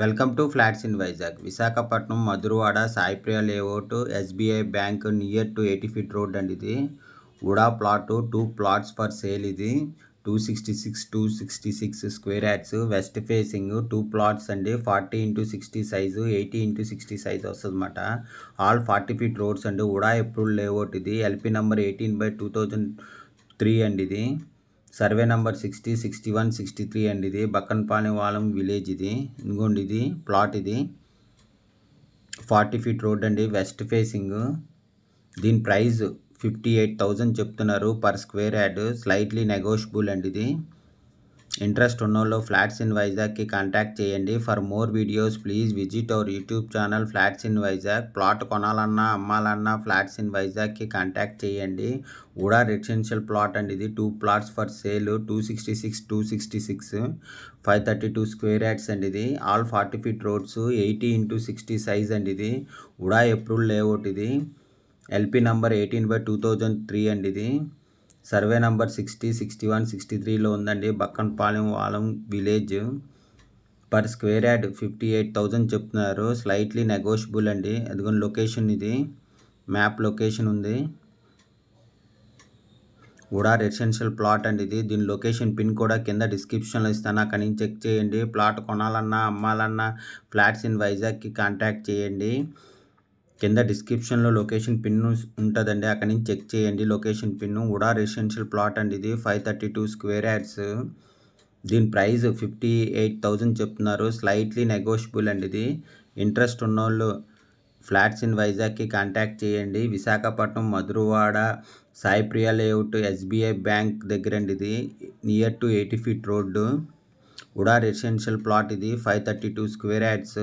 welcome to flats in Vizag Visakhapatnam Madhurawada Saipriya layout SBI bank near to eighty feet road అండి ఇది ఉడా plot two plots for sale ఇది two sixty six two sixty six square yards west facing two plots అండి forty into sixty size eighty into sixty size అన్నమాట all forty feet roads అండి ఉడా approve layout ఇది LP number eighteen by two thousand three అండి ఇది survey number sixty sixty one sixty three అండి ఇది బక్కన్పాని విలేజ్ ఇది ఇంగోండి ఇది ప్లాట్ ఇది ఫార్టీ ఫీట్ రోడ్ అండి వెస్ట్ ఫేసింగ్ దీని ప్రైజ్ ఫిఫ్టీ ఎయిట్ థౌజండ్ చెప్తున్నారు per square yard slightly negotiable అండి ఇది ఇంట్రెస్ట్ ఉన్నోళ్ళు ఫ్లాట్స్ ఇన్ వైజాగ్కి కాంటాక్ట్ చేయండి for more videos please visit our YouTube channel flats in Vizag plot కొనాలన్నా అమ్మాలన్నా ఫ్లాట్స్ ఇన్ వైజాగ్కి కాంటాక్ట్ చేయండి ఉడా రెసిడెన్షియల్ ప్లాట్ అండి ఇది two plots for sale two sixty six two sixty six five thirty two square yards అండి ఇది all forty feet roads eighty into sixty size అండి ఇది ఉడా ఎప్రూవ్ లేఅవుట్ ఇది LP number eighteen by two thousand three అండి ఇది survey number sixty sixty one sixty త్రీలో ఉందండి బక్కన్పాలెం వాలం village per square yard fifty eight thousand చెప్తున్నారు స్లైట్లీ నెగోషియబుల్ అండి అదిగోని లొకేషన్ ఇది మ్యాప్ లొకేషన్ ఉంది కూడా రెసిడెన్షియల్ ప్లాట్ అండి ఇది దీని లొకేషన్ పిన్ కూడా కింద డిస్క్రిప్షన్లో ఇస్తాను అక్కడి నుంచి చెక్ చేయండి ప్లాట్ కొనాలన్నా అమ్మాలన్నా ఫ్లాట్స్ ఇన్ వైజాగ్కి కాంటాక్ట్ చేయండి కింద డిస్క్రిప్షన్లో లొకేషన్ పిన్ ఉంటుందండి అక్కడి నుంచి చెక్ చేయండి లొకేషన్ పిన్ ఉడా రెసిడెన్షియల్ ప్లాట్ అండి ఇది five thirty two square yards దీని ప్రైస్ ఫిఫ్టీ ఎయిట్ థౌజండ్ చెప్తున్నారు స్లైట్లీ నెగోషియబుల్ అండి ఇది ఇంట్రెస్ట్ ఉన్నోళ్ళు ఫ్లాట్స్ ఇన్ వైజాగ్కి కాంటాక్ట్ చేయండి Visakhapatnam Madhurawada Saipriya layout SBI bank దగ్గర అండి ఇది near to eighty feet road ఉడా రెసిడెన్షియల్ ప్లాట్ ఇది five thirty two square yards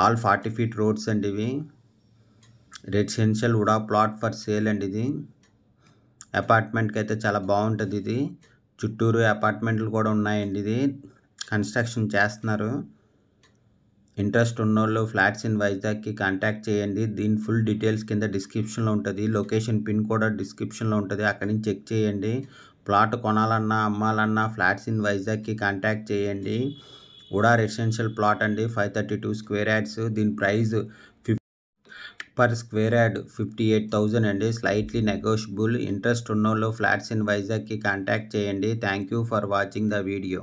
all forty feet roads అండి ఇవి రెసిడెన్షియల్ ఉడా ప్లాట్ ఫర్ సేల్ అండి ఇది అపార్ట్మెంట్కి అయితే చాలా బాగుంటుంది ఇది చుట్టూరు అపార్ట్మెంట్లు కూడా ఉన్నాయండి ఇది కన్స్ట్రక్షన్ చేస్తున్నారు ఇంట్రెస్ట్ ఉన్నోళ్ళు ఫ్లాట్స్ ఇన్ వైజాగ్కి కాంటాక్ట్ చేయండి దీని ఫుల్ డీటెయిల్స్ కింద డిస్క్రిప్షన్లో ఉంటుంది లొకేషన్ పిన్ కూడా డిస్క్రిప్షన్లో ఉంటుంది అక్కడి నుంచి చెక్ చేయండి ప్లాట్ కొనాలన్నా అమ్మాలన్నా ఫ్లాట్స్ ఇన్ వైజాగ్కి కాంటాక్ట్ చేయండి ఉడా రెసిడెన్షియల్ ప్లాట్ అండి five thirty two square yards దీని price per square yard fifty eight thousand అండి స్లైట్లీ నెగోషియబుల్ ఇంట్రెస్ట్ ఉన్నోళ్ళు ఫ్లాట్స్ ఇన్ వైజాగ్కి కాంటాక్ట్ చేయండి thank you for watching the video